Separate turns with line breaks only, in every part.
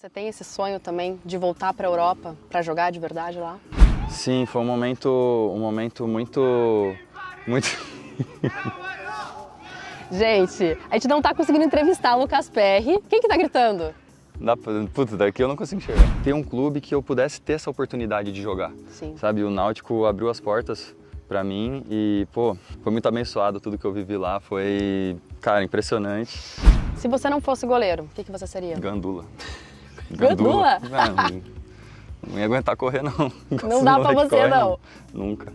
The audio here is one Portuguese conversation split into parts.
Você tem esse sonho também de voltar para a Europa para jogar de verdade lá?
Sim, foi um momento, um momento muito, muito.
Gente, a gente não está conseguindo entrevistar o Lucas Perry. Quem que tá gritando?
Dá pra... daqui eu não consigo chegar. Tem um clube que eu pudesse ter essa oportunidade de jogar. Sim. Sabe, o Náutico abriu as portas para mim e, pô, foi muito abençoado tudo que eu vivi lá. Foi, cara, impressionante.
Se você não fosse goleiro, o que, que você seria?
Gandula. Gandula? Não, ah. não ia aguentar correr, não. Não dá pra você, corre, não. Nunca.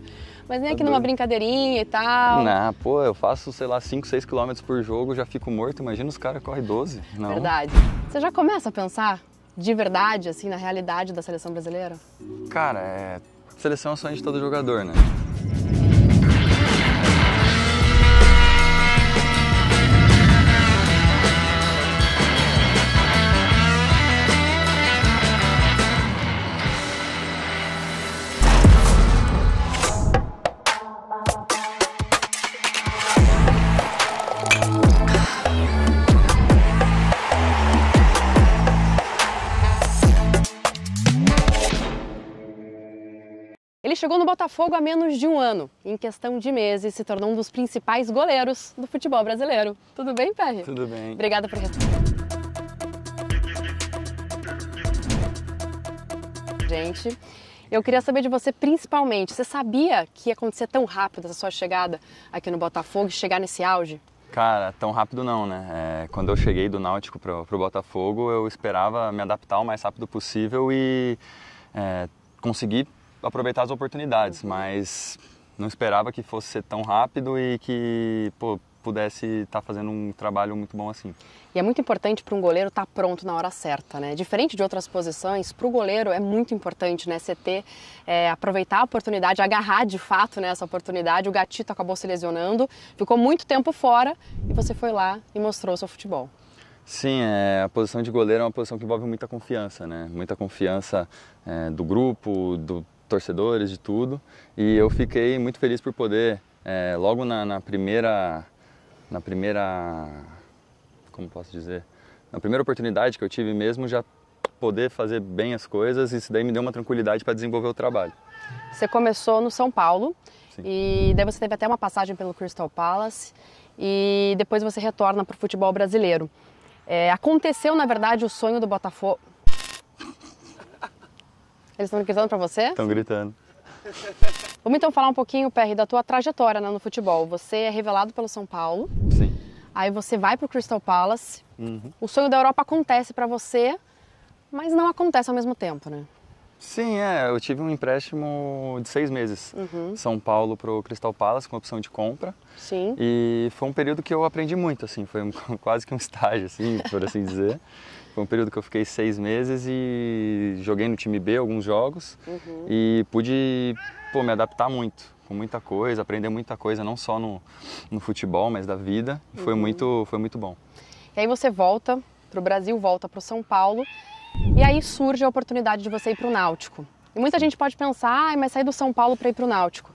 Mas nem aqui tá numa brincadeirinha e tal.
Não, pô, eu faço, sei lá, 5, 6 quilômetros por jogo, já fico morto. Imagina os caras correm 12. Não. Verdade.
Você já começa a pensar de verdade, assim, na realidade da seleção brasileira?
Cara, é... seleção é sonho de todo jogador, né?
Ele chegou no Botafogo há menos de um ano e, em questão de meses, se tornou um dos principais goleiros do futebol brasileiro. Tudo bem, Perry? Tudo bem. Obrigada por responder. Gente, eu queria saber de você principalmente. Você sabia que ia acontecer tão rápido essa sua chegada aqui no Botafogo e chegar nesse auge?
Cara, tão rápido não, né? É, quando eu cheguei do Náutico pro, pro Botafogo, eu esperava me adaptar o mais rápido possível e é, conseguir aproveitar as oportunidades, mas não esperava que fosse ser tão rápido e que pô, pudesse estar tá fazendo um trabalho muito bom assim.
E é muito importante para um goleiro estar tá pronto na hora certa, né? Diferente de outras posições, para o goleiro é muito importante, né? Você ter, é, aproveitar a oportunidade, agarrar de fato né, essa oportunidade. O gatito acabou se lesionando, ficou muito tempo fora e você foi lá e mostrou o seu futebol.
Sim, é, a posição de goleiro é uma posição que envolve muita confiança, né? Muita confiança é, do grupo, do torcedores, de tudo. E eu fiquei muito feliz por poder, é, logo na, na, primeira. Na primeira. Como posso dizer? Na primeira oportunidade que eu tive mesmo, já poder fazer bem as coisas, isso daí me deu uma tranquilidade para desenvolver o trabalho.
Você começou no São Paulo Sim. e daí você teve até uma passagem pelo Crystal Palace e depois você retorna para o futebol brasileiro. É, aconteceu, na verdade, o sonho do Botafogo. Eles estão gritando para você? Estão gritando. Vamos então falar um pouquinho, PR, da tua trajetória né, no futebol. Você é revelado pelo São Paulo. Sim. Aí você vai para o Crystal Palace. Uhum. O sonho da Europa acontece para você, mas não acontece ao mesmo tempo, né?
Sim, é. Eu tive um empréstimo de seis meses. Uhum. São Paulo para o Crystal Palace com opção de compra. Sim. E foi um período que eu aprendi muito, assim. Foi um, quase que um estágio, assim, por assim dizer. Foi um período que eu fiquei seis meses e joguei no time B alguns jogos uhum. e pude pô, me adaptar muito com muita coisa, aprender muita coisa, não só no, no futebol, mas da vida. foi, uhum. muito, foi muito bom.
E aí você volta para o Brasil, volta para o São Paulo, e aí surge a oportunidade de você ir para o Náutico. E muita gente pode pensar, ah, mas sair do São Paulo para ir para o Náutico.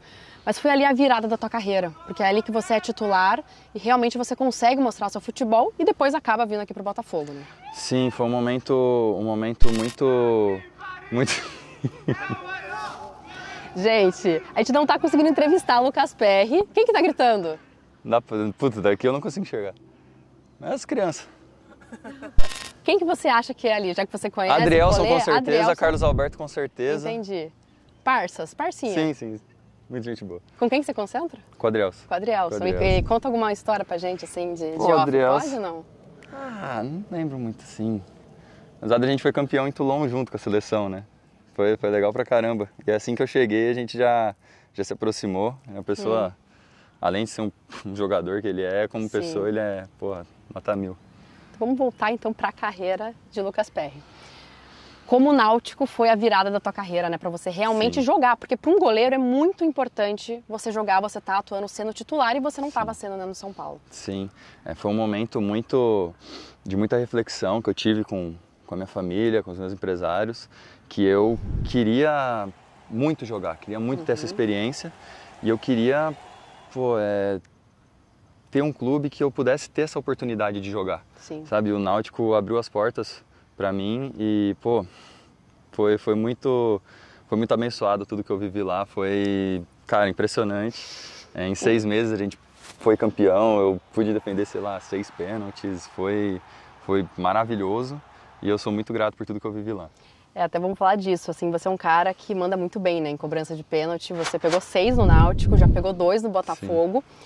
Mas foi ali a virada da tua carreira, porque é ali que você é titular e realmente você consegue mostrar seu futebol e depois acaba vindo aqui pro Botafogo, né?
Sim, foi um momento, um momento muito, muito. gente,
a gente não tá conseguindo entrevistar o Lucas Perry. Quem que tá gritando?
Puta, daqui eu não consigo enxergar. É as crianças.
Quem que você acha que é ali, já que você conhece? Adrielson, com certeza. Adrielson. Carlos
Alberto, com certeza.
Entendi. Parças, parcinha. Sim, sim muito gente boa. Com quem que você concentra?
Com o Adrielson. Com o Adrielson. E, e,
conta alguma história pra gente, assim, de, Pô, de Adrielson. pode ou não?
Ah, não lembro muito, sim. Mas a gente foi campeão em Toulon junto com a seleção, né? Foi, foi legal pra caramba. E é assim que eu cheguei, a gente já, já se aproximou. É uma pessoa, hum. além de ser um, um, jogador que ele é, como sim. pessoa ele é, porra, matar mil.
Vamos voltar então pra carreira de Lucas Perry como o náutico foi a virada da tua carreira, né? Para você realmente Sim. jogar, porque para um goleiro é muito importante você jogar, você tá atuando sendo titular e você não estava sendo né, no São Paulo.
Sim, é, foi um momento muito de muita reflexão que eu tive com, com a minha família, com os meus empresários, que eu queria muito jogar, queria muito uhum. ter essa uhum. experiência e eu queria pô, é, ter um clube que eu pudesse ter essa oportunidade de jogar. Sim. Sabe, o Náutico abriu as portas para mim e, pô, foi, foi muito foi muito abençoado tudo que eu vivi lá, foi, cara, impressionante. É, em seis meses a gente foi campeão, eu pude defender, sei lá, seis pênaltis, foi, foi maravilhoso e eu sou muito grato por tudo que eu vivi lá.
É, até vamos falar disso, assim, você é um cara que manda muito bem, né, em cobrança de pênalti, você pegou seis no Náutico, já pegou dois no Botafogo. Sim.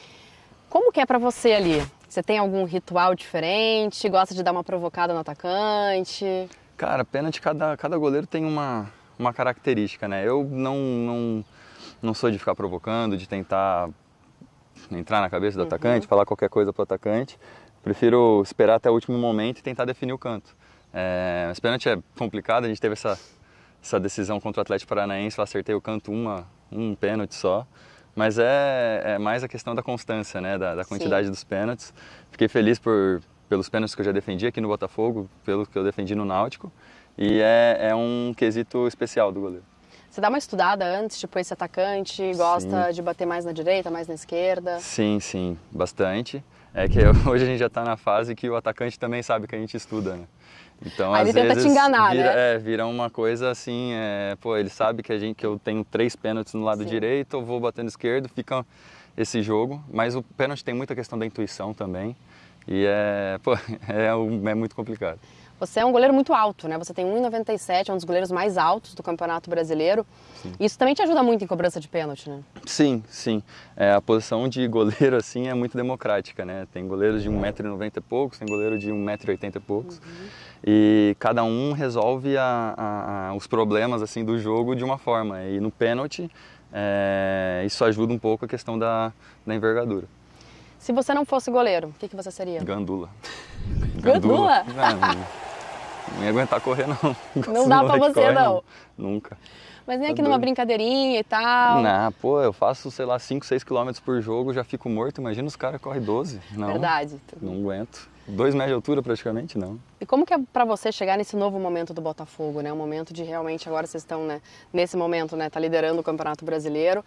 Como que é para você ali? Você tem algum ritual diferente? Gosta de dar uma provocada no atacante?
Cara, pênalti, cada, cada goleiro tem uma, uma característica, né? Eu não, não, não sou de ficar provocando, de tentar entrar na cabeça do uhum. atacante, falar qualquer coisa pro atacante. Prefiro esperar até o último momento e tentar definir o canto. É, mas pênalti é complicado, a gente teve essa, essa decisão contra o Atlético Paranaense, eu acertei o canto uma, um pênalti só. Mas é, é mais a questão da constância, né? Da, da quantidade Sim. dos pênaltis. Fiquei feliz por, pelos pênaltis que eu já defendi aqui no Botafogo, pelo que eu defendi no Náutico. E é, é um quesito especial do goleiro.
Você dá uma estudada antes, tipo, esse atacante gosta sim. de bater mais na direita, mais na esquerda?
Sim, sim, bastante é que hoje a gente já está na fase que o atacante também sabe que a gente estuda, né? Então, Aí às ele tenta vezes, te enganar, vira, né? É, vira uma coisa assim, é, pô, ele sabe que, a gente, que eu tenho três pênaltis no lado Sim. direito, eu vou batendo esquerdo, fica esse jogo. Mas o pênalti tem muita questão da intuição também. E é, pô, é, é muito complicado.
Você é um goleiro muito alto, né? Você tem 1,97, é um dos goleiros mais altos do Campeonato Brasileiro. Sim. Isso também te ajuda muito em cobrança de pênalti, né?
Sim, sim. É, a posição de goleiro, assim, é muito democrática, né? Tem goleiros de 1,90m e poucos, tem goleiro de 1,80m e poucos. Uhum. E cada um resolve a, a, a, os problemas, assim, do jogo de uma forma. E no pênalti, é, isso ajuda um pouco a questão da, da envergadura.
Se você não fosse goleiro, o que, que você seria?
Gandula. Gandula? Gandula? Ah, não, ia aguentar correr, não. Não, dá pra você, corre, não. não. Nunca.
Mas nem tá aqui doido. numa brincadeirinha e tal. Não,
pô, eu faço, sei lá, 5, 6 quilômetros por jogo, já fico morto. Imagina os caras correm 12. Não, Verdade. Não aguento. 2 metros de altura praticamente, não.
E como que é para você chegar nesse novo momento do Botafogo, né? O momento de realmente agora vocês estão, né, nesse momento, né, tá liderando o Campeonato Brasileiro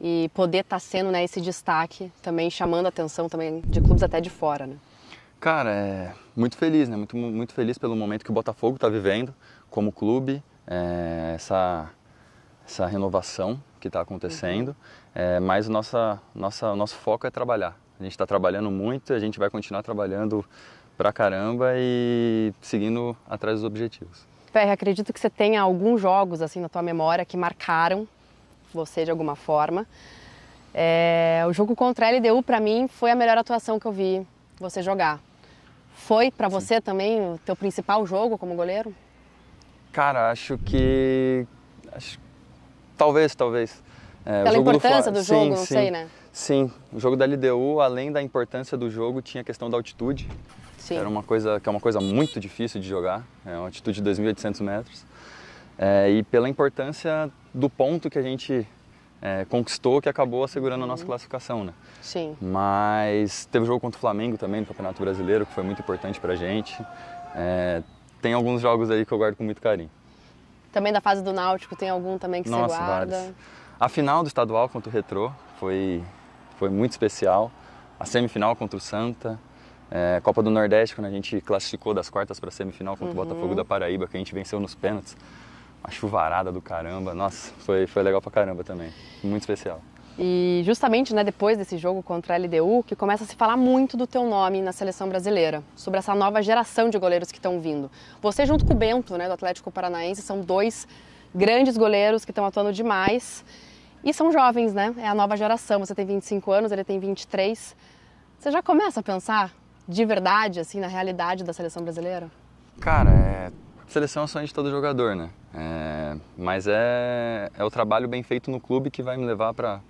e poder estar tá sendo né, esse destaque também chamando a atenção também de clubes até de fora,
né? Cara, é muito feliz, né? Muito, muito feliz pelo momento que o Botafogo está vivendo como clube, é, essa, essa renovação que está acontecendo. Uhum. É, mas nossa, nossa, nosso foco é trabalhar. A gente está trabalhando muito, a gente vai continuar trabalhando pra caramba e seguindo atrás dos objetivos.
Ferre, acredito que você tenha alguns jogos assim na tua memória que marcaram você de alguma forma. É, o jogo contra a LDU, para mim, foi a melhor atuação que eu vi você jogar. Foi para você também o teu principal jogo como goleiro?
Cara, acho que. Acho... Talvez, talvez. É, Pela importância do, do jogo, sim, não sim, sei, né? Sim, o jogo da LDU, além da importância do jogo, tinha a questão da altitude. Sim. Era uma coisa que é uma coisa muito difícil de jogar, é uma altitude de 2.800 metros é, e pela importância do ponto que a gente é, conquistou, que acabou assegurando uhum. a nossa uhum. classificação, né? Sim. Mas teve jogo contra o Flamengo também no Campeonato Brasileiro, que foi muito importante pra gente. É, tem alguns jogos aí que eu guardo com muito carinho.
Também da fase do Náutico, tem algum também que nossa, você guarda? Vários.
A final do estadual contra o Retrô foi, foi muito especial. A semifinal contra o Santa, é, Copa do Nordeste, quando a gente classificou das quartas para a semifinal contra uhum. o Botafogo uhum. da Paraíba, que a gente venceu nos pênaltis uma chuvarada do caramba. Nossa, foi, foi legal pra caramba também. Muito especial.
E justamente né, depois desse jogo contra a LDU, que começa a se falar muito do teu nome na seleção brasileira, sobre essa nova geração de goleiros que estão vindo. Você junto com o Bento, né, do Atlético Paranaense, são dois grandes goleiros que estão atuando demais. E são jovens, né? É a nova geração. Você tem 25 anos, ele tem 23. Você já começa a pensar de verdade, assim, na realidade da seleção brasileira?
Cara, é Seleção é o sonho de todo jogador, né? É, mas é, é o trabalho bem feito no clube que vai me levar para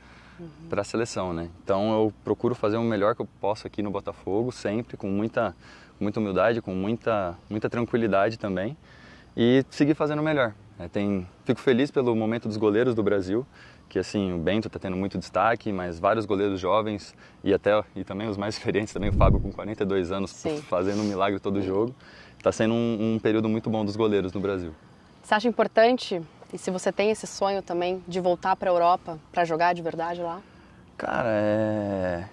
uhum. para a seleção, né? Então eu procuro fazer o melhor que eu posso aqui no Botafogo, sempre com muita muita humildade, com muita muita tranquilidade também e seguir fazendo o melhor. É, tem, fico feliz pelo momento dos goleiros do Brasil, que assim o Bento está tendo muito destaque, mas vários goleiros jovens e até e também os mais experientes também o Fábio com 42 anos Sim. fazendo um milagre todo jogo está sendo um, um período muito bom dos goleiros no Brasil.
Você acha importante, e se você tem esse sonho também, de voltar para a Europa para jogar de verdade lá?
Cara, é...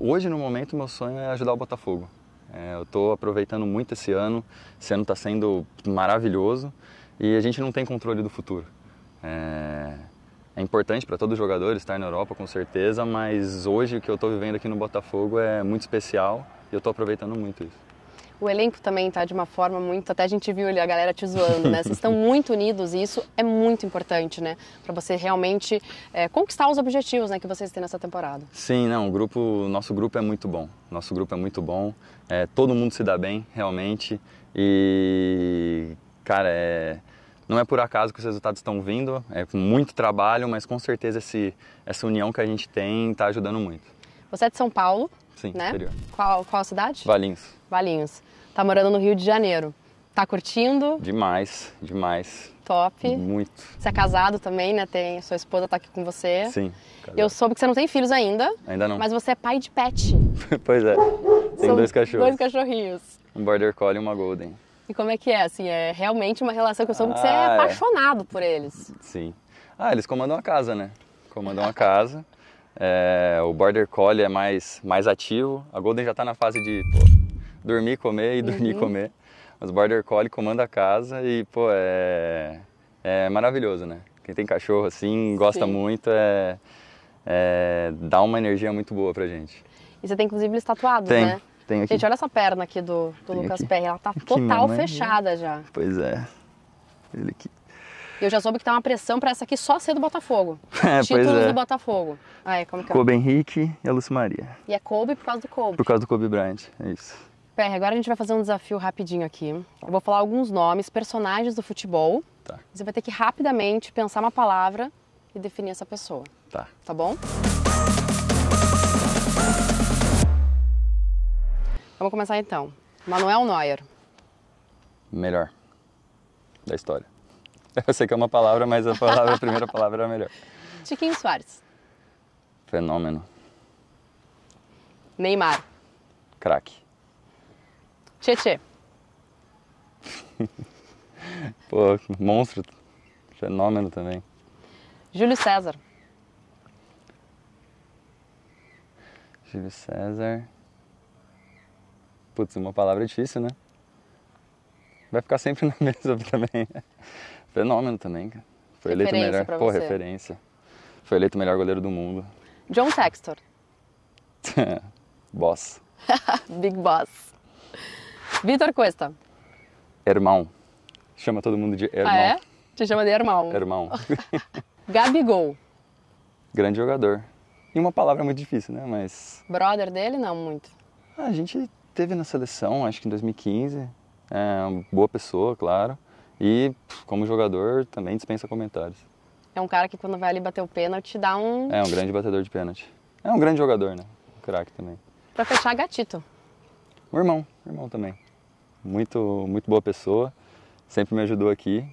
hoje no momento meu sonho é ajudar o Botafogo. É, eu estou aproveitando muito esse ano, esse ano está sendo maravilhoso e a gente não tem controle do futuro. É, é importante para todo jogador estar na Europa, com certeza, mas hoje o que eu estou vivendo aqui no Botafogo é muito especial e eu estou aproveitando muito isso.
O elenco também tá de uma forma muito. Até a gente viu ali a galera te zoando, né? Vocês estão muito unidos e isso é muito importante, né? Para você realmente é, conquistar os objetivos né, que vocês têm nessa temporada.
Sim, não, o grupo, nosso grupo é muito bom. Nosso grupo é muito bom. É, todo mundo se dá bem, realmente. E, cara, é não é por acaso que os resultados estão vindo, é com muito trabalho, mas com certeza esse, essa união que a gente tem está ajudando muito.
Você é de São Paulo, Sim, né? Interior. Qual, qual a cidade? Valinhos. Valinhos. Tá morando no Rio de Janeiro. Tá curtindo?
Demais, demais.
Top. Muito. Você é casado também, né? Tem sua esposa tá aqui com você. Sim. Casado. Eu soube que você não tem filhos ainda. Ainda não. Mas você é pai de pet.
pois é. Tem dois cachorros. Dois
cachorrinhos.
Um border collie e uma golden.
E como é que é? Assim, é realmente uma relação que eu soube ah, que você é, ah, é apaixonado por eles.
Sim. Ah, eles comandam a casa, né? Comandam a casa. É, o Border Collie é mais, mais ativo. A Golden já está na fase de pô, dormir, comer e dormir, uhum. comer. Mas o Border Collie comanda a casa e, pô, é, é maravilhoso, né? Quem tem cachorro assim, gosta Sim. muito, é, é, dá uma energia muito boa pra gente.
E você tem inclusive eles tatuados, tem. né? aqui. Gente, olha essa perna aqui do, do Lucas aqui. Perry, ela tá total fechada já.
Pois é. Ele aqui.
Eu já soube que tá uma pressão para essa aqui só ser do Botafogo.
É, Títulos é. do
Botafogo. Ah, é, como que é? Kobe
Henrique e a Lúcia Maria.
E é Kobe por causa do Kobe. Por
causa do Kobe Bryant, é isso.
Pera, agora a gente vai fazer um desafio rapidinho aqui. Eu vou falar alguns nomes, personagens do futebol. Tá. Você vai ter que rapidamente pensar uma palavra e definir essa pessoa. Tá. Tá bom? Vamos começar então. Manuel Neuer.
Melhor da história. Eu sei que é uma palavra, mas a, palavra, a primeira palavra era é melhor.
Tiquinho Soares. Fenômeno. Neymar. Crack. Tietê.
Pô, monstro. Fenômeno também.
Júlio César.
Júlio César. Putz, uma palavra difícil, né? Vai ficar sempre na mesa também. Fenômeno também, Foi eleito melhor. Pra Pô, você. referência. Foi eleito o melhor goleiro do mundo.
John Textor.
boss.
Big Boss. Vitor Cuesta.
Irmão. Chama todo mundo de irmão. Ah, é?
Te chama de irmão. Irmão. Gabigol.
Grande jogador. E uma palavra muito difícil, né? Mas.
Brother dele, não muito.
Ah, a gente teve na seleção, acho que em 2015. É uma boa pessoa, claro. E como jogador também dispensa comentários.
É um cara que quando vai ali bater o pênalti dá um.
É um grande batedor de pênalti. É um grande jogador, né? Craque também.
Para fechar, gatito.
Um irmão, irmão também. Muito, muito boa pessoa. Sempre me ajudou aqui.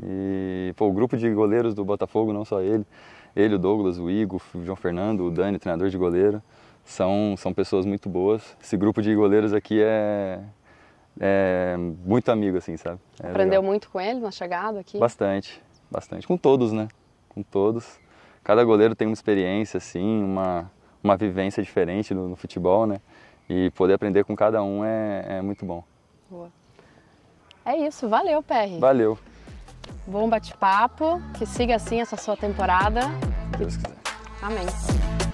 E pô, o grupo de goleiros do Botafogo, não só ele, ele, o Douglas, o Igor, o João Fernando, o Dani, treinador de goleiro, são, são pessoas muito boas. Esse grupo de goleiros aqui é, é, muito amigo, assim, sabe? É Aprendeu
legal. muito com ele na chegada aqui?
Bastante, bastante. Com todos, né? Com todos. Cada goleiro tem uma experiência, assim, uma, uma vivência diferente no, no futebol, né? E poder aprender com cada um é, é muito bom.
Boa. É isso, valeu, PR. Valeu. Bom bate-papo, que siga assim essa sua temporada. Deus quiser. Amém.